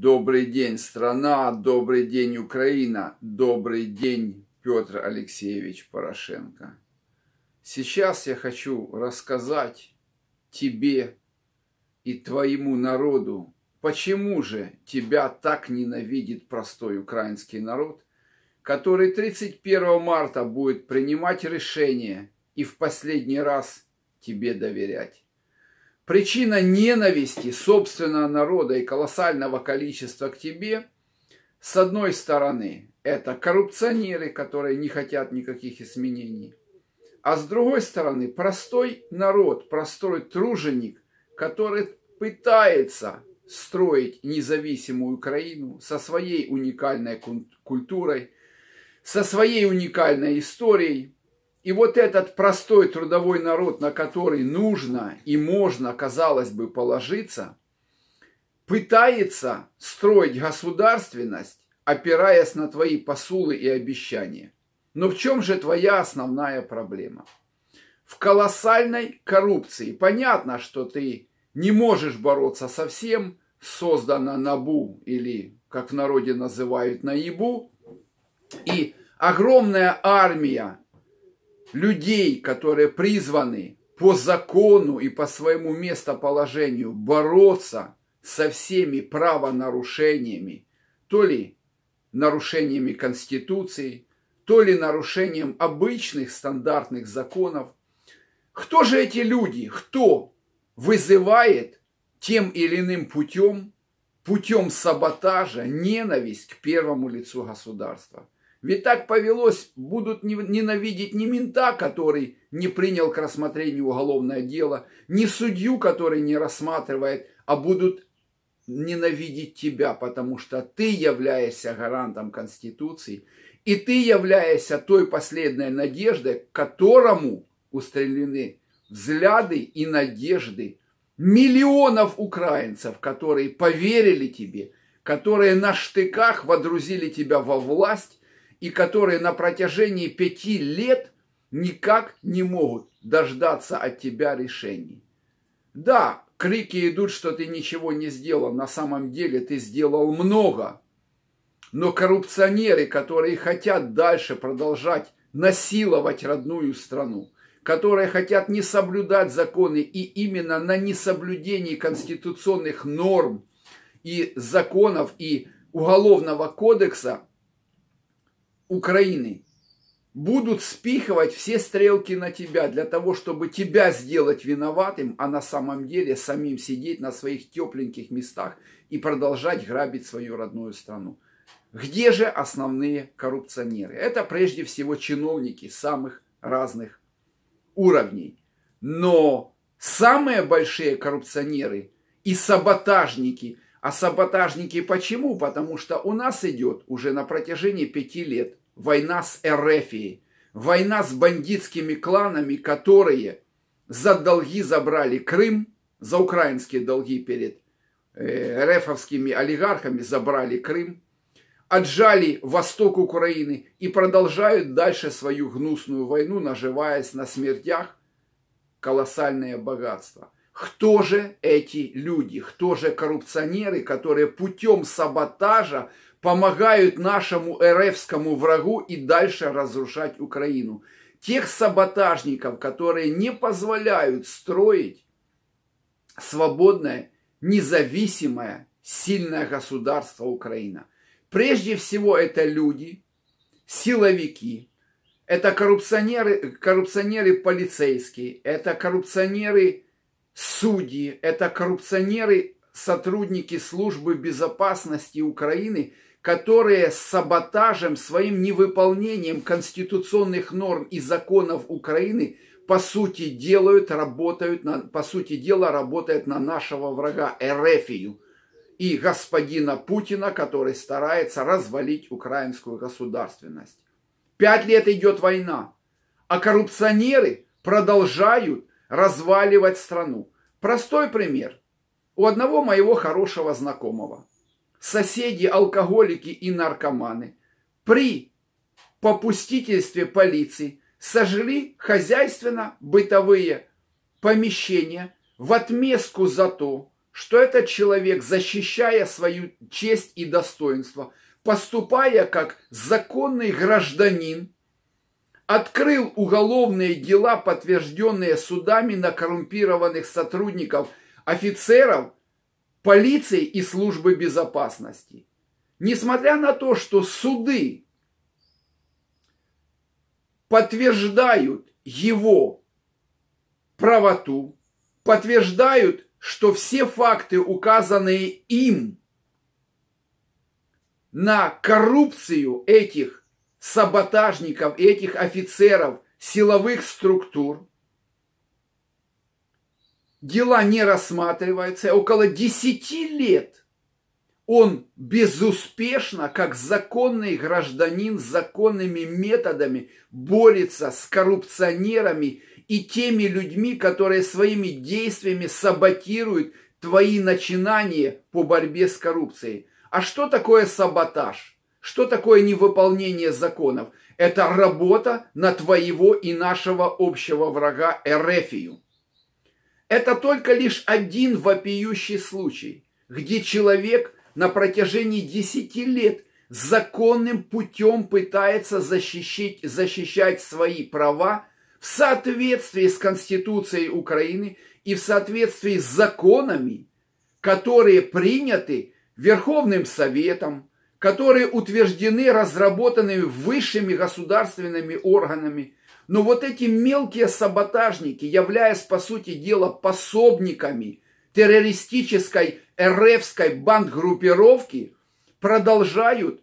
Добрый день, страна, добрый день, Украина, добрый день, Петр Алексеевич Порошенко. Сейчас я хочу рассказать тебе и твоему народу, почему же тебя так ненавидит простой украинский народ, который 31 марта будет принимать решение и в последний раз тебе доверять. Причина ненависти собственного народа и колоссального количества к тебе, с одной стороны, это коррупционеры, которые не хотят никаких изменений. А с другой стороны, простой народ, простой труженик, который пытается строить независимую Украину со своей уникальной культурой, со своей уникальной историей, и вот этот простой трудовой народ, на который нужно и можно, казалось бы, положиться, пытается строить государственность, опираясь на твои посулы и обещания. Но в чем же твоя основная проблема? В колоссальной коррупции. Понятно, что ты не можешь бороться со всем, создано НАБУ или, как в народе называют, НАИБУ, и огромная армия людей, которые призваны по закону и по своему местоположению бороться со всеми правонарушениями, то ли нарушениями Конституции, то ли нарушением обычных стандартных законов. Кто же эти люди? Кто вызывает тем или иным путем, путем саботажа, ненависть к первому лицу государства? Ведь так повелось, будут ненавидеть не мента, который не принял к рассмотрению уголовное дело, не судью, который не рассматривает, а будут ненавидеть тебя, потому что ты являешься гарантом Конституции, и ты являешься той последней надеждой, к которому устремлены взгляды и надежды миллионов украинцев, которые поверили тебе, которые на штыках водрузили тебя во власть и которые на протяжении пяти лет никак не могут дождаться от тебя решений. Да, крики идут, что ты ничего не сделал, на самом деле ты сделал много. Но коррупционеры, которые хотят дальше продолжать насиловать родную страну, которые хотят не соблюдать законы и именно на несоблюдении конституционных норм и законов и уголовного кодекса Украины будут спихивать все стрелки на тебя для того, чтобы тебя сделать виноватым, а на самом деле самим сидеть на своих тепленьких местах и продолжать грабить свою родную страну. Где же основные коррупционеры? Это прежде всего чиновники самых разных уровней. Но самые большие коррупционеры и саботажники. А саботажники почему? Потому что у нас идет уже на протяжении пяти лет – война с Эрефией, война с бандитскими кланами, которые за долги забрали Крым, за украинские долги перед э, эрефовскими олигархами забрали Крым, отжали восток Украины и продолжают дальше свою гнусную войну, наживаясь на смертях колоссальное богатство. Кто же эти люди? Кто же коррупционеры, которые путем саботажа помогают нашему РФскому врагу и дальше разрушать Украину. Тех саботажников, которые не позволяют строить свободное, независимое, сильное государство Украина. Прежде всего это люди, силовики, это коррупционеры, коррупционеры полицейские, это коррупционеры судьи, это коррупционеры сотрудники службы безопасности Украины – которые саботажем, своим невыполнением конституционных норм и законов Украины, по сути, делают, работают, на, по сути дела, работают на нашего врага, Эрефию, и господина Путина, который старается развалить украинскую государственность. Пять лет идет война, а коррупционеры продолжают разваливать страну. Простой пример. У одного моего хорошего знакомого – соседи, алкоголики и наркоманы при попустительстве полиции сожгли хозяйственно-бытовые помещения в отместку за то, что этот человек, защищая свою честь и достоинство, поступая как законный гражданин, открыл уголовные дела, подтвержденные судами на коррумпированных сотрудников, офицеров – полиции и службы безопасности. Несмотря на то, что суды подтверждают его правоту, подтверждают, что все факты, указанные им на коррупцию этих саботажников, этих офицеров силовых структур – дела не рассматриваются. А около 10 лет он безуспешно, как законный гражданин, с законными методами борется с коррупционерами и теми людьми, которые своими действиями саботируют твои начинания по борьбе с коррупцией. А что такое саботаж? Что такое невыполнение законов? Это работа на твоего и нашего общего врага Эрефию. Это только лишь один вопиющий случай, где человек на протяжении десяти лет законным путем пытается защищать, защищать свои права в соответствии с Конституцией Украины и в соответствии с законами, которые приняты Верховным Советом, которые утверждены разработанными высшими государственными органами – но вот эти мелкие саботажники, являясь, по сути дела, пособниками террористической РФской бандгруппировки, продолжают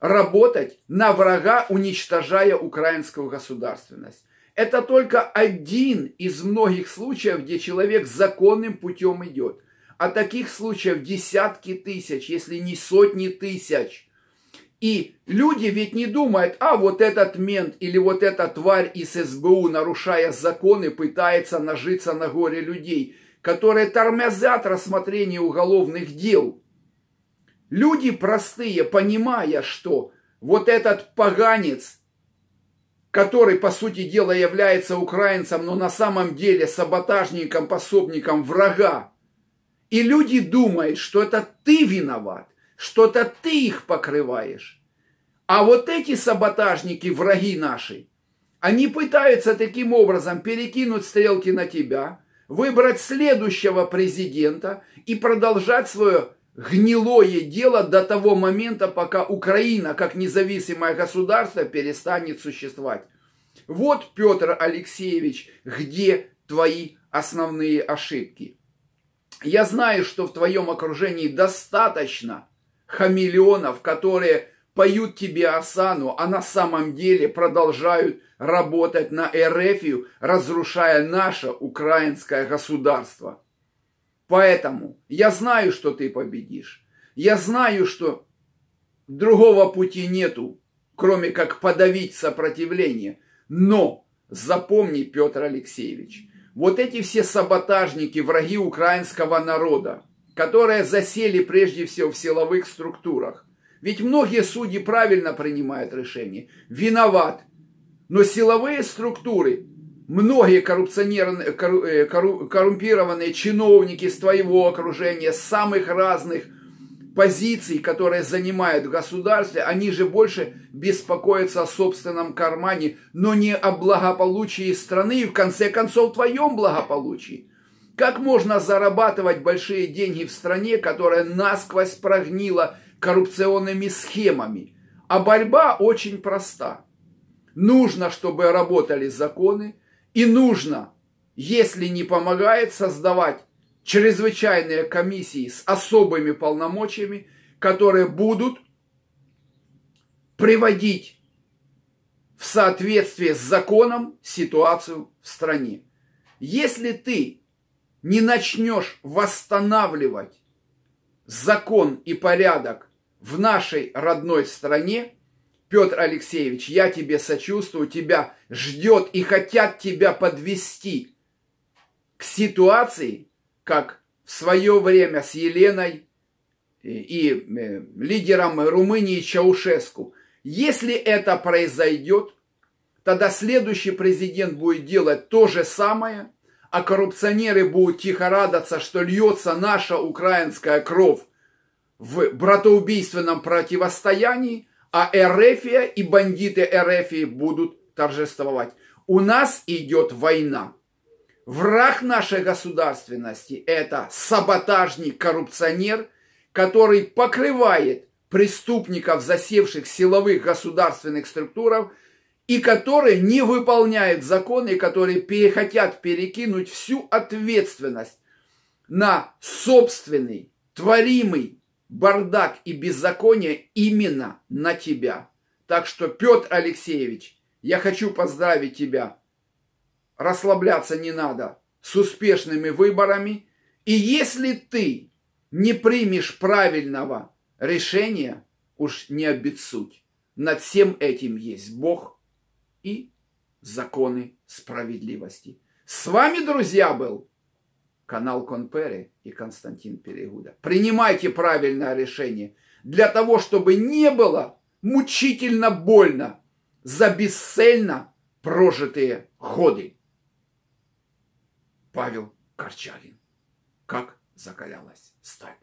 работать на врага, уничтожая украинскую государственность. Это только один из многих случаев, где человек законным путем идет. А таких случаев десятки тысяч, если не сотни тысяч – и люди ведь не думают, а вот этот мент или вот эта тварь из СБУ, нарушая законы, пытается нажиться на горе людей, которые тормозят рассмотрение уголовных дел. Люди простые, понимая, что вот этот поганец, который, по сути дела, является украинцем, но на самом деле саботажником, пособником врага, и люди думают, что это ты виноват, что-то ты их покрываешь. А вот эти саботажники, враги наши, они пытаются таким образом перекинуть стрелки на тебя, выбрать следующего президента и продолжать свое гнилое дело до того момента, пока Украина как независимое государство перестанет существовать. Вот, Петр Алексеевич, где твои основные ошибки. Я знаю, что в твоем окружении достаточно хамелеонов, которые поют тебе осану, а на самом деле продолжают работать на Эрефию, разрушая наше украинское государство. Поэтому я знаю, что ты победишь. Я знаю, что другого пути нету, кроме как подавить сопротивление. Но запомни, Петр Алексеевич, вот эти все саботажники, враги украинского народа, которые засели прежде всего в силовых структурах. Ведь многие судьи правильно принимают решение. Виноват. Но силовые структуры, многие коррупционерные, э, коррумпированные чиновники из твоего окружения, с самых разных позиций, которые занимают в государстве, они же больше беспокоятся о собственном кармане, но не о благополучии страны и в конце концов твоем благополучии. Как можно зарабатывать большие деньги в стране, которая насквозь прогнила коррупционными схемами? А борьба очень проста. Нужно, чтобы работали законы, и нужно, если не помогает, создавать чрезвычайные комиссии с особыми полномочиями, которые будут приводить в соответствие с законом ситуацию в стране. Если ты не начнешь восстанавливать закон и порядок в нашей родной стране, Петр Алексеевич, я тебе сочувствую, тебя ждет и хотят тебя подвести к ситуации, как в свое время с Еленой и э, лидером Румынии Чаушеску. Если это произойдет, тогда следующий президент будет делать то же самое – а коррупционеры будут тихо радоваться, что льется наша украинская кровь в братоубийственном противостоянии, а Эрефия и бандиты Эрефии будут торжествовать. У нас идет война. Враг нашей государственности – это саботажник, коррупционер, который покрывает преступников, засевших силовых государственных структурах и которые не выполняют законы, которые хотят перекинуть всю ответственность на собственный, творимый бардак и беззаконие именно на тебя. Так что, Петр Алексеевич, я хочу поздравить тебя. Расслабляться не надо с успешными выборами. И если ты не примешь правильного решения, уж не обессудь. Над всем этим есть Бог – и законы справедливости. С вами, друзья, был канал Конпери и Константин Перегуда. Принимайте правильное решение для того, чтобы не было мучительно больно за бесцельно прожитые ходы. Павел Корчагин. Как закалялась сталь.